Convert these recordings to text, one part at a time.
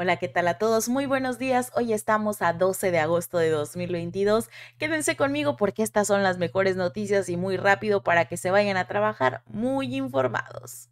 Hola, ¿qué tal a todos? Muy buenos días. Hoy estamos a 12 de agosto de 2022. Quédense conmigo porque estas son las mejores noticias y muy rápido para que se vayan a trabajar muy informados.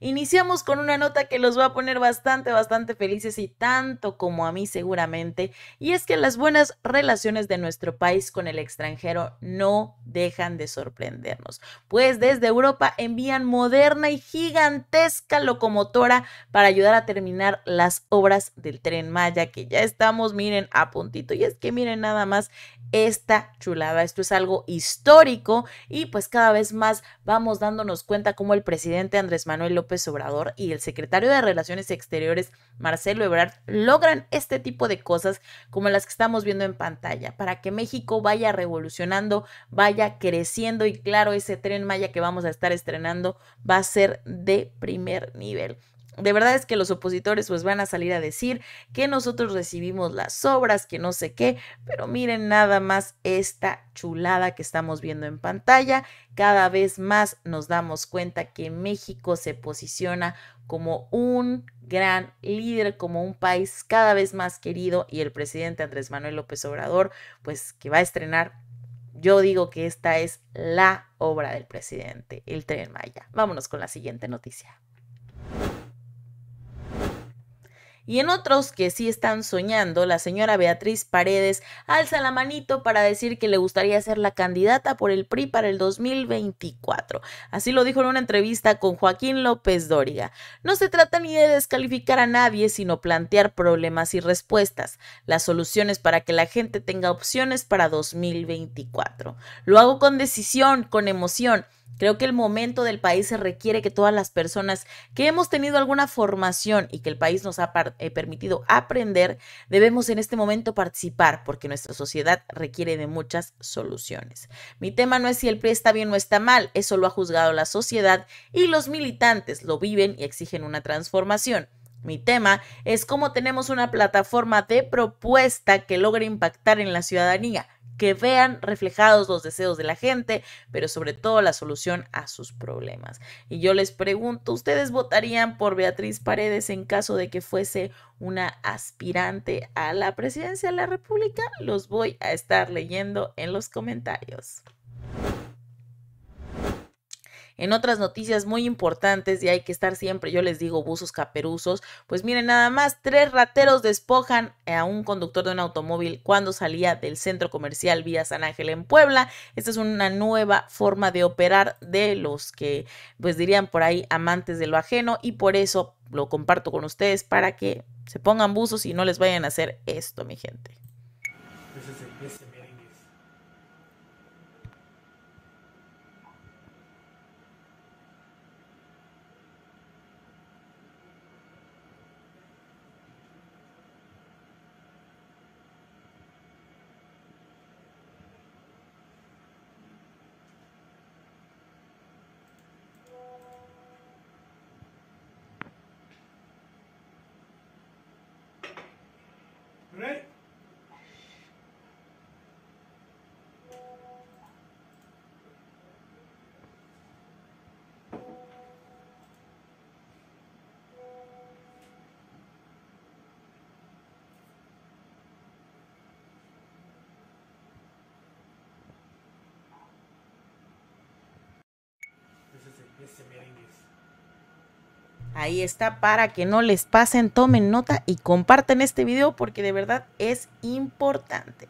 Iniciamos con una nota que los va a poner bastante, bastante felices y tanto como a mí seguramente, y es que las buenas relaciones de nuestro país con el extranjero no dejan de sorprendernos, pues desde Europa envían moderna y gigantesca locomotora para ayudar a terminar las obras del tren Maya, que ya estamos, miren, a puntito, y es que miren nada más esta chulada, esto es algo histórico y pues cada vez más vamos dándonos cuenta cómo el presidente Andrés Manuel López Sobrador y el secretario de Relaciones Exteriores, Marcelo Ebrard, logran este tipo de cosas como las que estamos viendo en pantalla, para que México vaya revolucionando, vaya creciendo y claro, ese tren Maya que vamos a estar estrenando va a ser de primer nivel. De verdad es que los opositores pues van a salir a decir que nosotros recibimos las obras, que no sé qué, pero miren nada más esta chulada que estamos viendo en pantalla. Cada vez más nos damos cuenta que México se posiciona como un gran líder, como un país cada vez más querido y el presidente Andrés Manuel López Obrador pues que va a estrenar yo digo que esta es la obra del presidente, el tren Maya. Vámonos con la siguiente noticia. Y en otros que sí están soñando, la señora Beatriz Paredes alza la manito para decir que le gustaría ser la candidata por el PRI para el 2024. Así lo dijo en una entrevista con Joaquín López Dóriga. No se trata ni de descalificar a nadie, sino plantear problemas y respuestas, las soluciones para que la gente tenga opciones para 2024. Lo hago con decisión, con emoción Creo que el momento del país se requiere que todas las personas que hemos tenido alguna formación y que el país nos ha eh, permitido aprender, debemos en este momento participar porque nuestra sociedad requiere de muchas soluciones. Mi tema no es si el PRI está bien o está mal, eso lo ha juzgado la sociedad y los militantes lo viven y exigen una transformación. Mi tema es cómo tenemos una plataforma de propuesta que logre impactar en la ciudadanía que vean reflejados los deseos de la gente, pero sobre todo la solución a sus problemas. Y yo les pregunto, ¿ustedes votarían por Beatriz Paredes en caso de que fuese una aspirante a la presidencia de la República? Los voy a estar leyendo en los comentarios. En otras noticias muy importantes y hay que estar siempre, yo les digo, buzos caperuzos, pues miren nada más, tres rateros despojan a un conductor de un automóvil cuando salía del centro comercial vía San Ángel en Puebla. Esta es una nueva forma de operar de los que, pues dirían por ahí, amantes de lo ajeno y por eso lo comparto con ustedes para que se pongan buzos y no les vayan a hacer esto, mi gente. Right? Ahí está para que no les pasen, tomen nota y comparten este video porque de verdad es importante.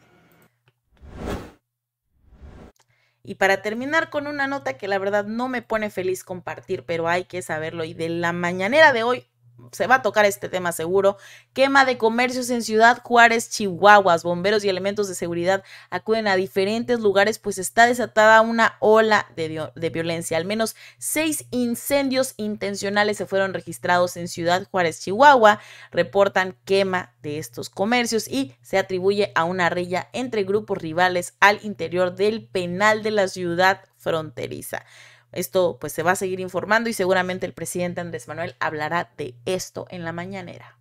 Y para terminar con una nota que la verdad no me pone feliz compartir, pero hay que saberlo. Y de la mañanera de hoy se va a tocar este tema seguro. Quema de comercios en Ciudad Juárez, Chihuahuas. Bomberos y elementos de seguridad acuden a diferentes lugares, pues está desatada una ola de, violencia. Al menos seis incendios intencionales se fueron registrados en Ciudad Juárez, Chihuahua. Reportan quema de estos comercios y se atribuye a una rilla entre grupos rivales al interior del penal de la ciudad fronteriza. Esto pues se va a seguir informando y seguramente el presidente Andrés Manuel hablará de esto en la mañanera.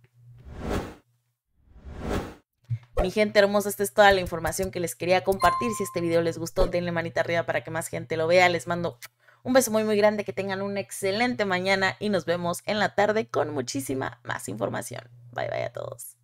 Mi gente hermosa, esta es toda la información que les quería compartir. Si este video les gustó, denle manita arriba para que más gente lo vea. Les mando un beso muy muy grande, que tengan una excelente mañana y nos vemos en la tarde con muchísima más información. Bye bye a todos.